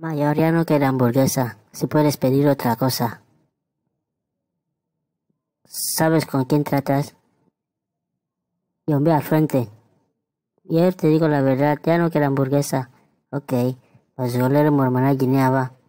Ma, y ahora ya no queda hamburguesa. Si puedes pedir otra cosa. ¿Sabes con quién tratas? Yo me al frente. Y él te digo la verdad, ya no queda hamburguesa. Ok, pues yo le mormona guineaba.